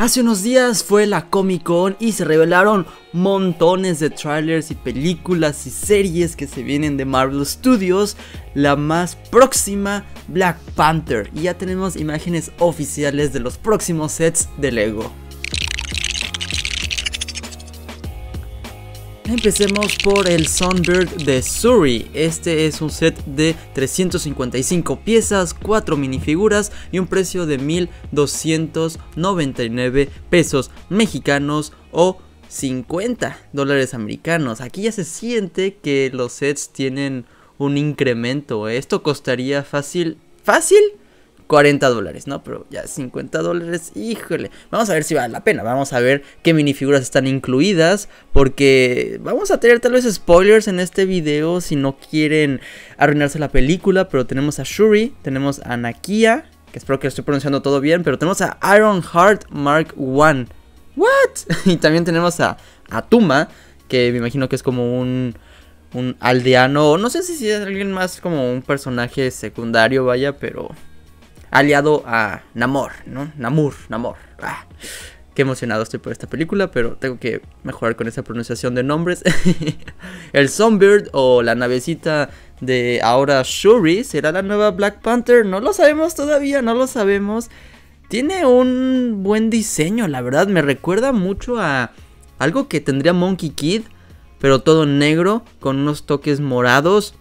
Hace unos días fue la Comic Con y se revelaron montones de trailers y películas y series que se vienen de Marvel Studios. La más próxima, Black Panther. Y ya tenemos imágenes oficiales de los próximos sets de Lego. Empecemos por el Sunbird de Surrey. Este es un set de 355 piezas, 4 minifiguras y un precio de 1.299 pesos mexicanos o 50 dólares americanos. Aquí ya se siente que los sets tienen un incremento. Esto costaría fácil, fácil, 40 dólares, ¿no? Pero ya 50 dólares, híjole. Vamos a ver si vale la pena. Vamos a ver qué minifiguras están incluidas. Porque vamos a tener tal vez spoilers en este video si no quieren arruinarse la película. Pero tenemos a Shuri, tenemos a Nakia, que espero que lo estoy pronunciando todo bien. Pero tenemos a Iron Heart Mark I. ¿What? y también tenemos a Atuma, que me imagino que es como un un aldeano, no sé si es alguien más como un personaje secundario, vaya, pero aliado a Namor, ¿no? Namur, Namor. Ah, qué emocionado estoy por esta película, pero tengo que mejorar con esa pronunciación de nombres. el Sunbird o la navecita de ahora Shuri será la nueva Black Panther, no lo sabemos todavía, no lo sabemos. Tiene un buen diseño, la verdad, me recuerda mucho a algo que tendría Monkey Kid, pero todo negro, con unos toques morados.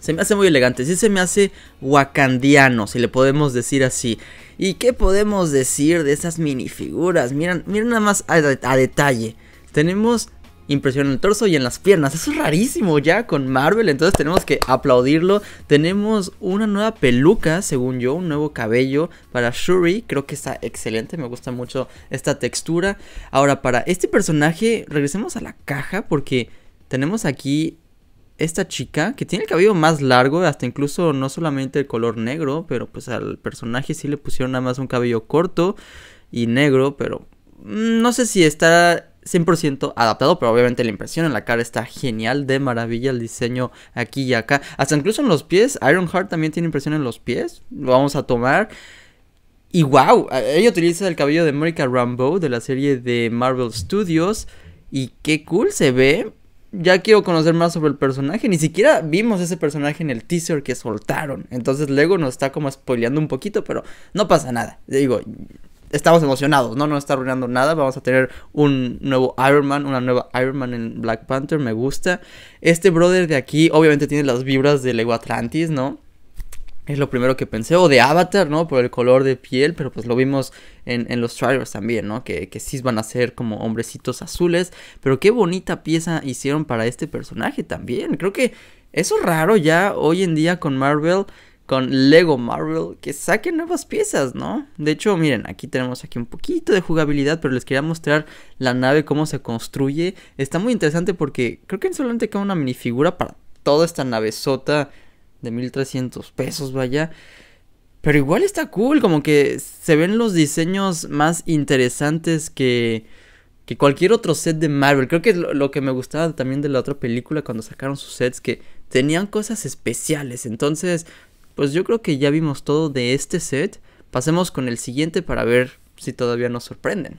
Se me hace muy elegante, sí se me hace wakandiano, si le podemos decir así. ¿Y qué podemos decir de esas minifiguras? Miren, miren nada más a detalle. Tenemos impresión en el torso y en las piernas. Eso es rarísimo ya con Marvel, entonces tenemos que aplaudirlo. Tenemos una nueva peluca, según yo, un nuevo cabello para Shuri. Creo que está excelente, me gusta mucho esta textura. Ahora, para este personaje, regresemos a la caja porque tenemos aquí esta chica que tiene el cabello más largo, hasta incluso no solamente el color negro, pero pues al personaje sí le pusieron nada más un cabello corto y negro, pero mm, no sé si está 100% adaptado, pero obviamente la impresión en la cara está genial, de maravilla el diseño aquí y acá, hasta incluso en los pies, Ironheart también tiene impresión en los pies, lo vamos a tomar. Y wow, ella utiliza el cabello de Monica Rambeau de la serie de Marvel Studios. Y qué cool se ve ya quiero conocer más sobre el personaje. Ni siquiera vimos ese personaje en el teaser que soltaron. Entonces Lego nos está como spoileando un poquito, pero no pasa nada. Digo, estamos emocionados, ¿no? nos está arruinando nada. Vamos a tener un nuevo Iron Man, una nueva Iron Man en Black Panther, me gusta. Este brother de aquí obviamente tiene las vibras de Lego Atlantis, ¿no? Es lo primero que pensé, o de Avatar, ¿no? Por el color de piel, pero pues lo vimos en, los trailers también, ¿no? Que, que sí van a ser como hombrecitos azules, pero qué bonita pieza hicieron para este personaje también. Creo que eso es raro ya hoy en día con Marvel, con Lego Marvel, que saquen nuevas piezas, ¿no? De hecho, miren, aquí tenemos aquí un poquito de jugabilidad, pero les quería mostrar la nave, cómo se construye. Está muy interesante porque creo que solamente queda una minifigura para toda esta nave sota de 1300 pesos, vaya. Pero igual está cool, como que se ven los diseños más interesantes que, que cualquier otro set de Marvel. Creo que lo, lo que me gustaba también de la otra película cuando sacaron sus sets, que tenían cosas especiales. Entonces, pues yo creo que ya vimos todo de este set. Pasemos con el siguiente para ver si todavía nos sorprenden.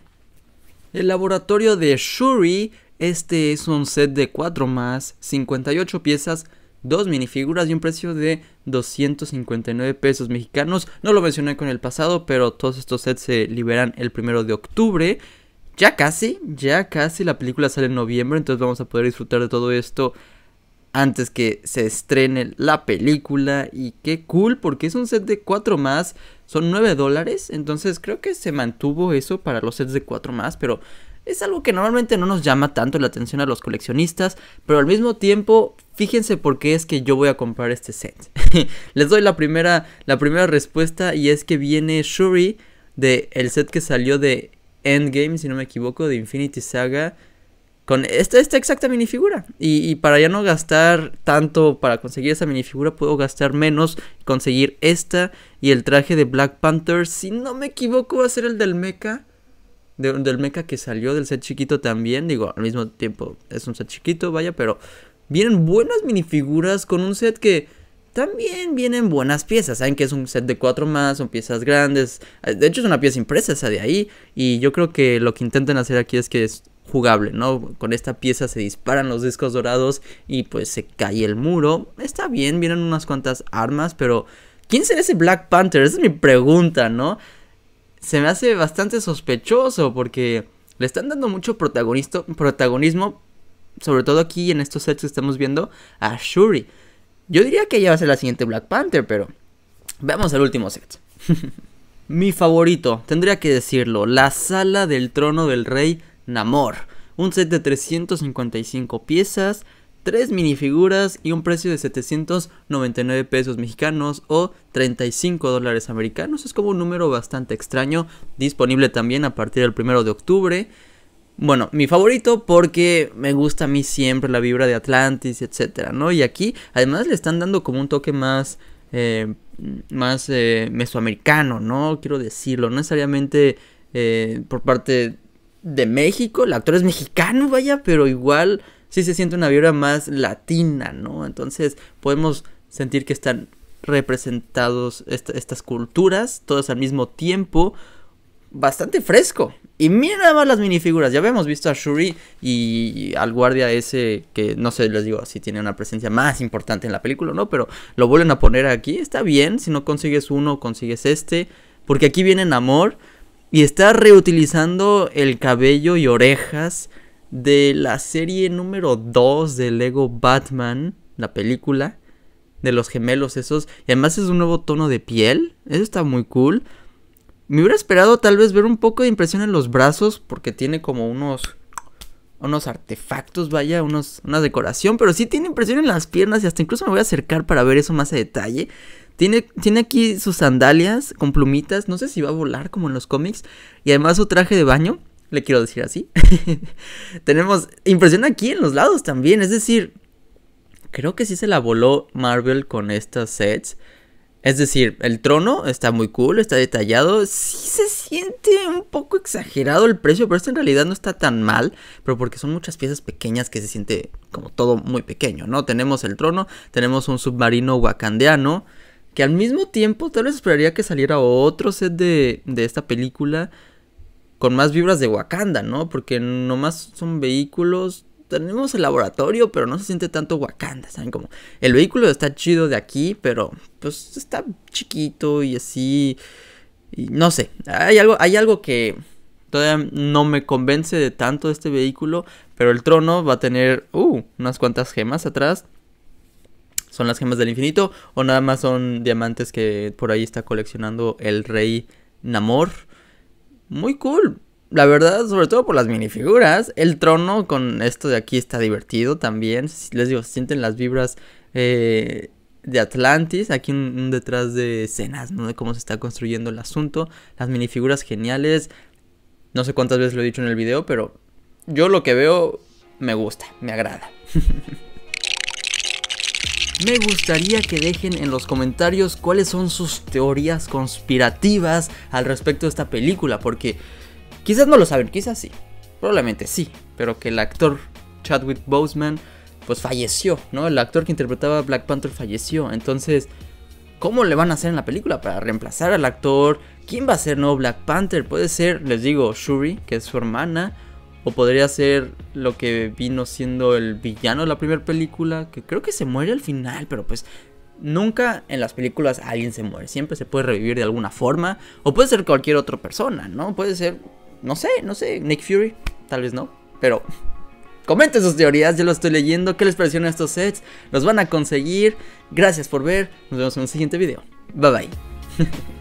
El laboratorio de Shuri, este es un set de 4 más 58 piezas dos minifiguras y un precio de 259 pesos mexicanos. No lo mencioné con el pasado, pero todos estos sets se liberan el primero de octubre. Ya casi, ya casi la película sale en noviembre, entonces vamos a poder disfrutar de todo esto antes que se estrene la película. Y qué cool, porque es un set de 4 más, son 9 dólares, entonces creo que se mantuvo eso para los sets de 4 más, pero es algo que normalmente no nos llama tanto la atención a los coleccionistas, pero al mismo tiempo, fíjense por qué es que yo voy a comprar este set. Les doy la primera, la primera respuesta y es que viene Shuri de el set que salió de Endgame, si no me equivoco, de Infinity Saga. Con esta, exacta minifigura. Y, y, para ya no gastar tanto para conseguir esa minifigura, puedo gastar menos. Conseguir esta y el traje de Black Panther. Si no me equivoco, va a ser el del mecha del mecha que salió del set chiquito también. Digo, al mismo tiempo es un set chiquito, vaya, pero vienen buenas minifiguras con un set que también vienen buenas piezas. Saben que es un set de cuatro más, son piezas grandes. Eh, de hecho, es una pieza impresa esa de ahí. Y yo creo que lo que intentan hacer aquí es que es jugable, ¿no? Con esta pieza se disparan los discos dorados y pues se cae el muro. Está bien, vienen unas cuantas armas, pero ¿quién será ese Black Panther? Esa es mi pregunta, ¿no? se me hace bastante sospechoso porque le están dando mucho protagonismo, sobre todo aquí en estos sets que estamos viendo, a Shuri. Yo diría que ella va a ser la siguiente Black Panther, pero veamos el último set. Mi favorito, tendría que decirlo, la sala del trono del rey Namor. Un set de 355 piezas, Tres minifiguras y un precio de 799 pesos mexicanos o 35 dólares americanos. Es como un número bastante extraño, disponible también a partir del primero de octubre. Bueno, mi favorito porque me gusta a mí siempre la vibra de Atlantis, etcétera, ¿no? Y aquí además le están dando como un toque más eh, más eh, mesoamericano, ¿no? Quiero decirlo, no necesariamente eh, por parte de México, el actor es mexicano, vaya, pero igual sí se siente una vibra más latina, ¿no? Entonces podemos sentir que están representados estas culturas, todas al mismo tiempo, bastante fresco. Y mira nada más las minifiguras, ya habíamos visto a Shuri y al guardia ese que no sé, les digo, si tiene una presencia más importante en la película no, pero lo vuelven a poner aquí, está bien, si no consigues uno, consigues este, porque aquí viene Namor y está reutilizando el cabello y orejas de la serie número 2 de Lego Batman, la película, de los gemelos esos. Y además es un nuevo tono de piel. Eso está muy cool. Me hubiera esperado tal vez ver un poco de impresión en los brazos porque tiene como unos unos artefactos, vaya, unos una decoración, pero sí tiene impresión en las piernas y hasta incluso me voy a acercar para ver eso más a detalle. Tiene, tiene aquí sus sandalias con plumitas, no sé si va a volar como en los cómics, y además su traje de baño le quiero decir así. Tenemos impresión aquí en los lados también, es decir, creo que sí se la voló Marvel con estas sets. Es decir, el trono está muy cool, está detallado. Sí se siente un poco exagerado el precio, pero esto en realidad no está tan mal. Pero porque son muchas piezas pequeñas que se siente como todo muy pequeño, ¿no? Tenemos el trono, tenemos un submarino wakandeano. Que al mismo tiempo tal vez esperaría que saliera otro set de, de esta película con más vibras de Wakanda, ¿no? Porque nomás son vehículos. Tenemos el laboratorio, pero no se siente tanto Wakanda, ¿saben? Como el vehículo está chido de aquí, pero pues está chiquito y así. Y no sé, hay algo, hay algo que todavía no me convence de tanto este vehículo, pero el trono va a tener uh, unas cuantas gemas atrás. ¿Son las gemas del infinito o nada más son diamantes que por ahí está coleccionando el rey Namor? muy cool. La verdad, sobre todo por las minifiguras. El trono con esto de aquí está divertido también. Les digo, sienten las vibras eh, de Atlantis. Aquí detrás de escenas, ¿no? De cómo se está construyendo el asunto. Las minifiguras geniales. No sé cuántas veces lo he dicho en el video, pero yo lo que veo me gusta, me agrada. Me gustaría que dejen en los comentarios cuáles son sus teorías conspirativas al respecto de esta película, porque quizás no lo saben, quizás sí, probablemente sí, pero que el actor Chadwick Boseman pues falleció, ¿no? El actor que interpretaba a Black Panther falleció, entonces ¿cómo le van a hacer en la película para reemplazar al actor? ¿Quién va a ser nuevo Black Panther? Puede ser, les digo, Shuri, que es su hermana, o podría ser lo que vino siendo el villano de la primera película, que creo que se muere al final, pero pues nunca en las películas alguien se muere, siempre se puede revivir de alguna forma, o puede ser cualquier otra persona, ¿no? Puede ser, no sé, no sé, Nick Fury, tal vez no, pero comenten sus teorías, yo lo estoy leyendo, qué les parecieron estos sets, los van a conseguir, gracias por ver, nos vemos en un siguiente video, bye bye.